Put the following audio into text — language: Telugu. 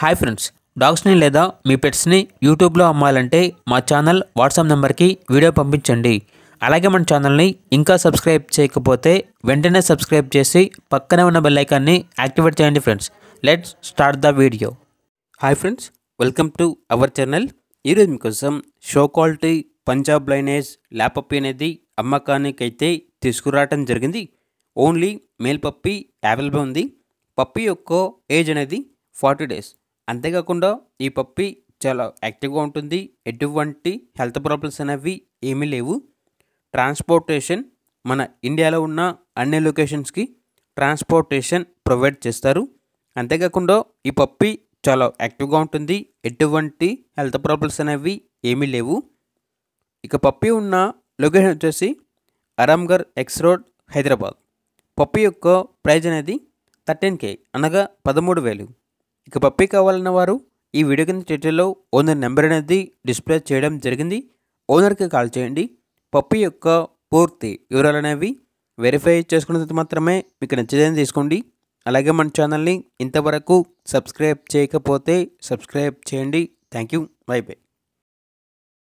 హాయ్ ఫ్రెండ్స్ డాగ్స్ని లేదా మీ పెట్స్ని యూట్యూబ్లో అమ్మాలంటే మా ఛానల్ వాట్సాప్ నెంబర్కి వీడియో పంపించండి అలాగే మన ఛానల్ని ఇంకా సబ్స్క్రైబ్ చేయకపోతే వెంటనే సబ్స్క్రైబ్ చేసి పక్కనే ఉన్న బెల్లైకాన్ని యాక్టివేట్ చేయండి friends let's start the video hi friends welcome to our channel ఈరోజు మీకోసం show quality Punjab lineage lab puppy అనేది అమ్మకానికైతే తీసుకురావటం జరిగింది ఓన్లీ మేల్ పప్పి అవైలబుల్ ఉంది పప్పి యొక్క ఏజ్ అనేది ఫార్టీ డేస్ అంతేకాకుండా ఈ పప్పి చాలా యాక్టివ్గా ఉంటుంది ఎటువంటి హెల్త్ ప్రాబ్లమ్స్ అనేవి ఏమీ లేవు ట్రాన్స్పోర్టేషన్ మన ఇండియాలో ఉన్న అన్ని లొకేషన్స్కి ట్రాన్స్పోర్టేషన్ ప్రొవైడ్ చేస్తారు అంతేకాకుండా ఈ పప్పి చాలా యాక్టివ్గా ఉంటుంది ఎటువంటి హెల్త్ ప్రాబ్లమ్స్ అనేవి ఏమీ లేవు ఇక పప్పి ఉన్న లొకేషన్ వచ్చేసి Aramghar X road Hyderabad puppy యొక్క ప్రైజ్ అనేది థర్టీన్ కే అనగా పదమూడు వేలు ఇక పప్పి కావాలన్న వారు ఈ వీడియో కింద టైటిల్లో ఓనర్ నెంబర్ అనేది డిస్ప్లే చేయడం జరిగింది ఓనర్కి కాల్ చేయండి పప్పి యొక్క పూర్తి వివరాలు అనేవి వెరిఫై చేసుకున్న మాత్రమే మీకు నచ్చదని తీసుకోండి అలాగే మన ఛానల్ని ఇంతవరకు సబ్స్క్రైబ్ చేయకపోతే సబ్స్క్రైబ్ చేయండి థ్యాంక్ యూ బై బై